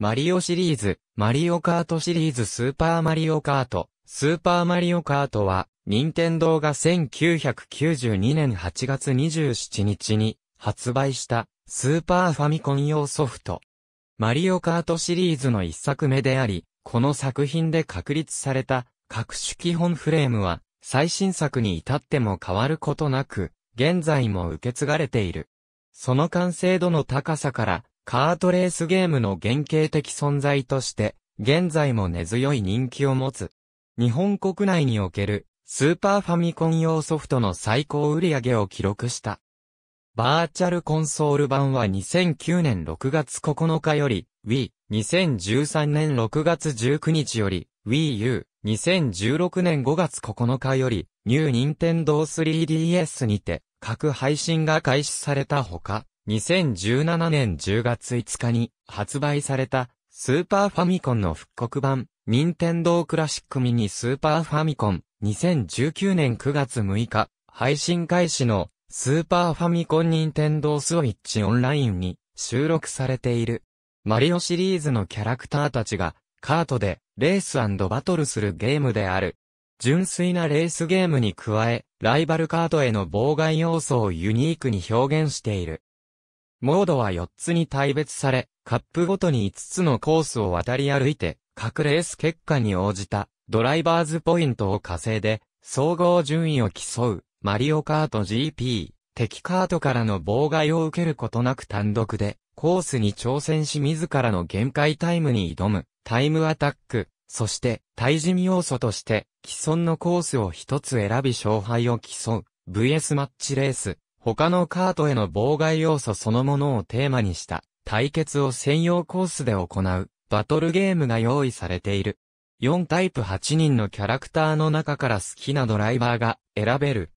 マリオシリーズ、マリオカートシリーズスーパーマリオカート、スーパーマリオカートは、任天堂が1992年8月27日に発売したスーパーファミコン用ソフト。マリオカートシリーズの一作目であり、この作品で確立された各種基本フレームは最新作に至っても変わることなく、現在も受け継がれている。その完成度の高さから、カートレースゲームの原型的存在として、現在も根強い人気を持つ。日本国内におけるスーパーファミコン用ソフトの最高売上を記録した。バーチャルコンソール版は2009年6月9日より Wii、2013年6月19日より Wii U、2016年5月9日より New Nintendo 3DS にて各配信が開始されたほか、2017年10月5日に発売されたスーパーファミコンの復刻版、ニンテンドークラシックミニスーパーファミコン、2019年9月6日、配信開始のスーパーファミコンニンテンドースウィッチオンラインに収録されている。マリオシリーズのキャラクターたちがカートでレースバトルするゲームである。純粋なレースゲームに加え、ライバルカートへの妨害要素をユニークに表現している。モードは4つに大別され、カップごとに5つのコースを渡り歩いて、各レース結果に応じたドライバーズポイントを稼いで、総合順位を競う、マリオカート GP、敵カートからの妨害を受けることなく単独で、コースに挑戦し自らの限界タイムに挑む、タイムアタック、そして、対人要素として、既存のコースを1つ選び勝敗を競う、VS マッチレース、他のカートへの妨害要素そのものをテーマにした対決を専用コースで行うバトルゲームが用意されている。4タイプ8人のキャラクターの中から好きなドライバーが選べる。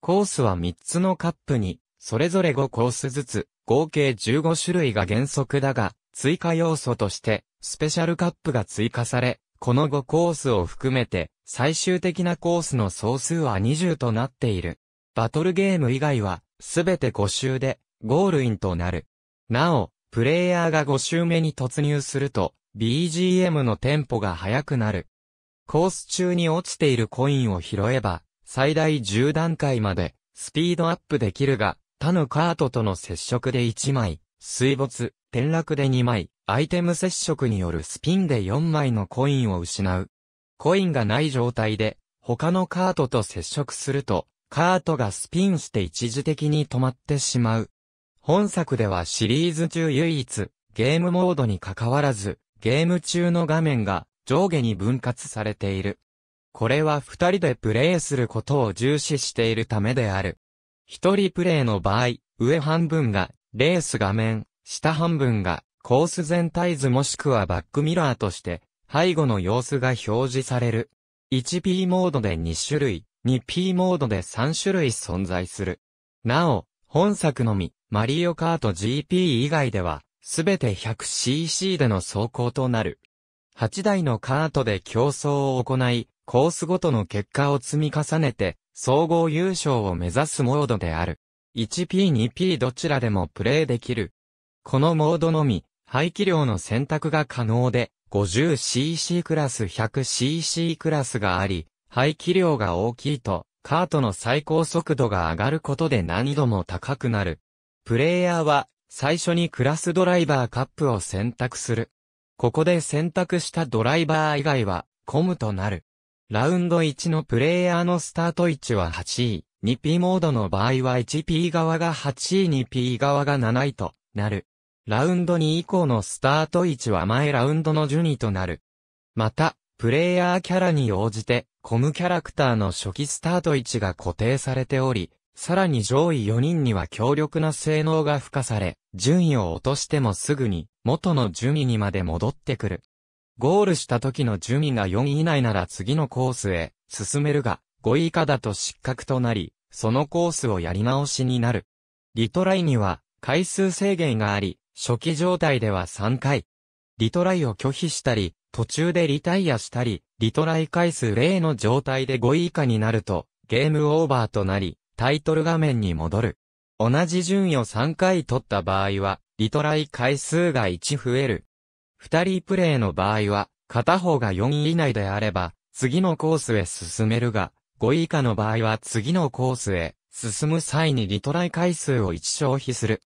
コースは3つのカップに、それぞれ5コースずつ、合計15種類が原則だが、追加要素として、スペシャルカップが追加され、この5コースを含めて、最終的なコースの総数は20となっている。バトルゲーム以外は、すべて5周で、ゴールインとなる。なお、プレイヤーが5周目に突入すると、BGM のテンポが速くなる。コース中に落ちているコインを拾えば、最大10段階まで、スピードアップできるが、他のカートとの接触で1枚、水没、転落で2枚、アイテム接触によるスピンで4枚のコインを失う。コインがない状態で、他のカートと接触すると、カートがスピンして一時的に止まってしまう。本作ではシリーズ中唯一、ゲームモードに関わらず、ゲーム中の画面が上下に分割されている。これは二人でプレイすることを重視しているためである。一人プレイの場合、上半分がレース画面、下半分がコース全体図もしくはバックミラーとして背後の様子が表示される。1P モードで2種類、2P モードで3種類存在する。なお、本作のみ、マリオカート GP 以外では、すべて 100cc での走行となる。8台のカートで競争を行い、コースごとの結果を積み重ねて、総合優勝を目指すモードである。1P、2P どちらでもプレイできる。このモードのみ、排気量の選択が可能で、50cc クラス、100cc クラスがあり、排気量が大きいと、カートの最高速度が上がることで難易度も高くなる。プレイヤーは、最初にクラスドライバーカップを選択する。ここで選択したドライバー以外は、コムとなる。ラウンド1のプレイヤーのスタート位置は8位、2P モードの場合は 1P 側が8位、2P 側が7位となる。ラウンド2以降のスタート位置は前ラウンドの順位となる。また、プレイヤーキャラに応じて、コムキャラクターの初期スタート位置が固定されており、さらに上位4人には強力な性能が付加され、順位を落としてもすぐに元の順位にまで戻ってくる。ゴールした時の順位が4位以内なら次のコースへ進めるが、5位以下だと失格となり、そのコースをやり直しになる。リトライには回数制限があり、初期状態では3回。リトライを拒否したり、途中でリタイアしたり、リトライ回数0の状態で5位以下になると、ゲームオーバーとなり、タイトル画面に戻る。同じ順位を3回取った場合は、リトライ回数が1増える。2人プレイの場合は、片方が4位以内であれば、次のコースへ進めるが、5位以下の場合は次のコースへ進む際にリトライ回数を1消費する。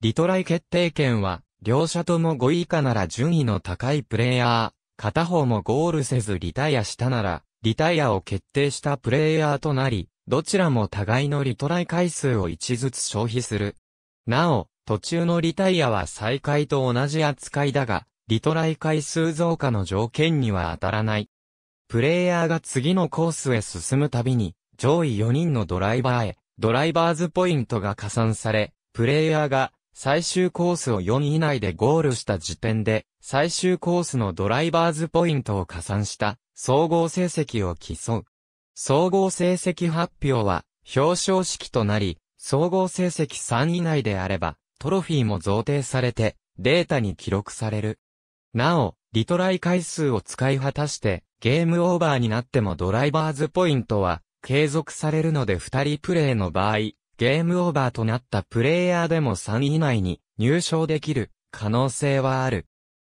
リトライ決定権は、両者とも5位以下なら順位の高いプレイヤー、片方もゴールせずリタイアしたなら、リタイアを決定したプレイヤーとなり、どちらも互いのリトライ回数を1ずつ消費する。なお、途中のリタイアは再開と同じ扱いだが、リトライ回数増加の条件には当たらない。プレイヤーが次のコースへ進むたびに、上位4人のドライバーへ、ドライバーズポイントが加算され、プレイヤーが最終コースを4以内でゴールした時点で、最終コースのドライバーズポイントを加算した総合成績を競う。総合成績発表は表彰式となり、総合成績3以内であれば、トロフィーも贈呈されて、データに記録される。なお、リトライ回数を使い果たして、ゲームオーバーになってもドライバーズポイントは継続されるので2人プレイの場合、ゲームオーバーとなったプレイヤーでも3位以内に入賞できる可能性はある。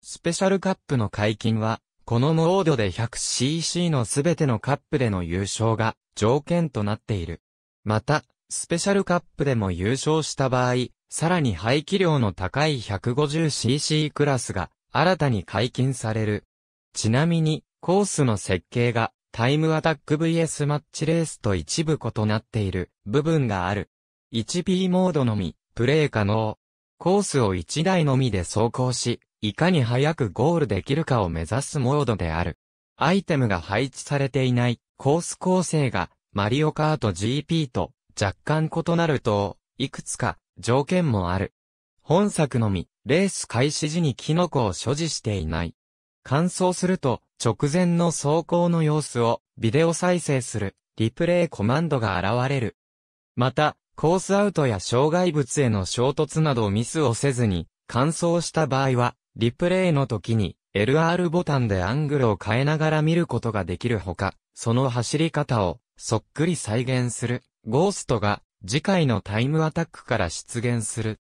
スペシャルカップの解禁は、このモードで 100cc のすべてのカップでの優勝が条件となっている。また、スペシャルカップでも優勝した場合、さらに排気量の高い 150cc クラスが新たに解禁される。ちなみに、コースの設計がタイムアタック VS マッチレースと一部異なっている部分がある。1P モードのみ、プレイ可能。コースを1台のみで走行し、いかに早くゴールできるかを目指すモードである。アイテムが配置されていないコース構成がマリオカート GP と若干異なると、いくつか条件もある。本作のみ、レース開始時にキノコを所持していない。乾燥すると、直前の走行の様子をビデオ再生するリプレイコマンドが現れる。また、コースアウトや障害物への衝突などミスをせずに、完走した場合は、リプレイの時に LR ボタンでアングルを変えながら見ることができるほか、その走り方をそっくり再現するゴーストが次回のタイムアタックから出現する。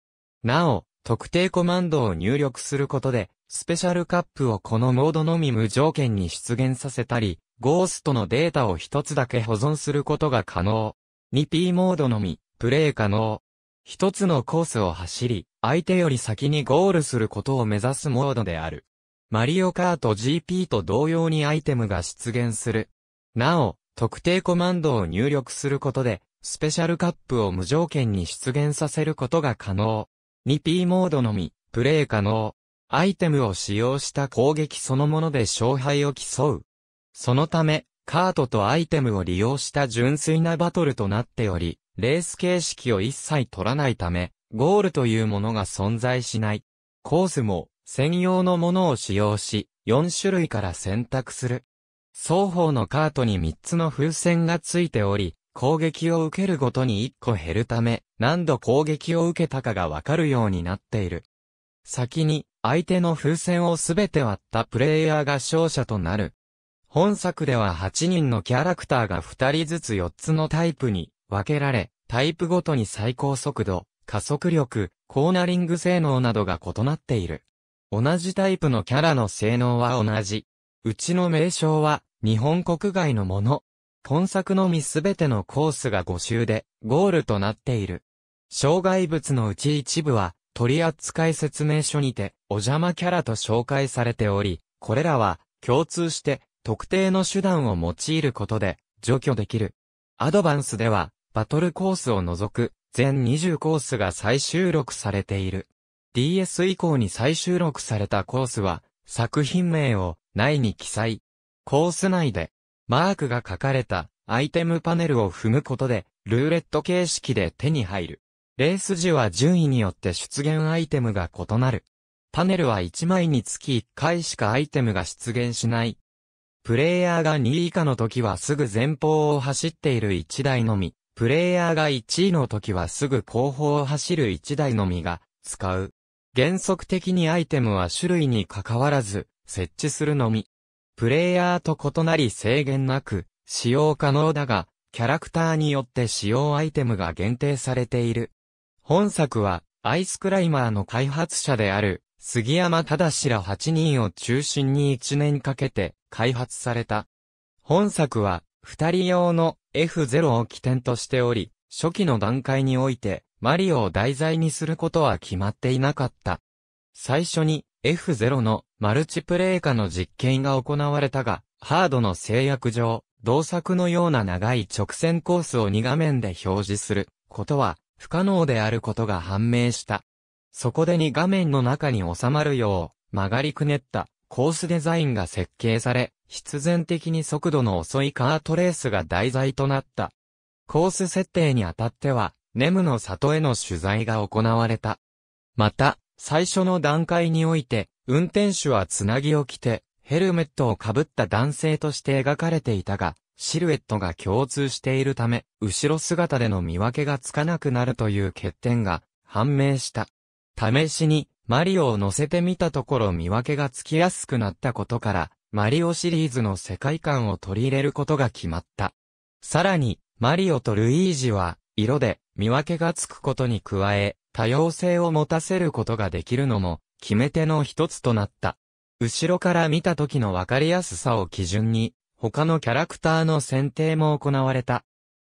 なお、特定コマンドを入力することで、スペシャルカップをこのモードのみ無条件に出現させたり、ゴーストのデータを一つだけ保存することが可能。2P モードのみ、プレイ可能。一つのコースを走り、相手より先にゴールすることを目指すモードである。マリオカート GP と同様にアイテムが出現する。なお、特定コマンドを入力することで、スペシャルカップを無条件に出現させることが可能。2P モードのみ、プレイ可能。アイテムを使用した攻撃そのもので勝敗を競う。そのため、カートとアイテムを利用した純粋なバトルとなっており、レース形式を一切取らないため、ゴールというものが存在しない。コースも専用のものを使用し、4種類から選択する。双方のカートに3つの風船がついており、攻撃を受けるごとに1個減るため、何度攻撃を受けたかがわかるようになっている。先に、相手の風船をすべて割ったプレイヤーが勝者となる。本作では8人のキャラクターが2人ずつ4つのタイプに分けられ、タイプごとに最高速度、加速力、コーナリング性能などが異なっている。同じタイプのキャラの性能は同じ。うちの名称は、日本国外のもの。今作のみすべてのコースが5周で、ゴールとなっている。障害物のうち一部は、取扱説明書にて、お邪魔キャラと紹介されており、これらは、共通して、特定の手段を用いることで、除去できる。アドバンスでは、バトルコースを除く全20コースが再収録されている。DS 以降に再収録されたコースは、作品名を内に記載。コース内で、マークが書かれたアイテムパネルを踏むことで、ルーレット形式で手に入る。レース時は順位によって出現アイテムが異なる。パネルは1枚につき1回しかアイテムが出現しない。プレイヤーが2位以下の時はすぐ前方を走っている1台のみ、プレイヤーが1位の時はすぐ後方を走る1台のみが使う。原則的にアイテムは種類に関わらず設置するのみ。プレイヤーと異なり制限なく使用可能だが、キャラクターによって使用アイテムが限定されている。本作はアイスクライマーの開発者である杉山忠ら8人を中心に1年かけて開発された。本作は2人用の F0 を起点としており、初期の段階において、マリオを題材にすることは決まっていなかった。最初に F0 のマルチプレイ化の実験が行われたが、ハードの制約上、動作のような長い直線コースを2画面で表示することは不可能であることが判明した。そこで2画面の中に収まるよう曲がりくねったコースデザインが設計され、必然的に速度の遅いカートレースが題材となった。コース設定にあたっては、ネムの里への取材が行われた。また、最初の段階において、運転手はつなぎを着て、ヘルメットをかぶった男性として描かれていたが、シルエットが共通しているため、後ろ姿での見分けがつかなくなるという欠点が判明した。試しに、マリオを乗せてみたところ見分けがつきやすくなったことから、マリオシリーズの世界観を取り入れることが決まった。さらに、マリオとルイージは、色で見分けがつくことに加え、多様性を持たせることができるのも、決め手の一つとなった。後ろから見た時のわかりやすさを基準に、他のキャラクターの選定も行われた。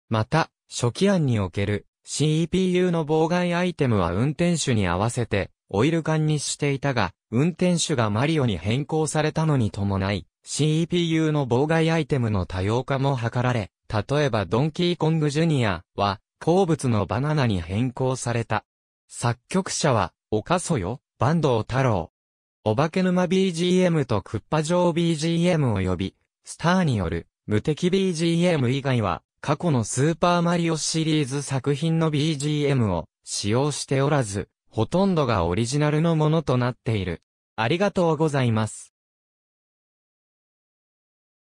また、初期案における CPU の妨害アイテムは運転手に合わせてオイル缶にしていたが、運転手がマリオに変更されたのに伴い、CPU の妨害アイテムの多様化も図られ、例えばドンキーコングジュニアは、好物のバナナに変更された。作曲者は、おかそよ、坂東太郎。お化け沼 BGM とクッパ城 BGM を呼び、スターによる無敵 BGM 以外は、過去のスーパーマリオシリーズ作品の BGM を使用しておらず、ほとんどがオリジナルのものとなっている。ありがとうございます。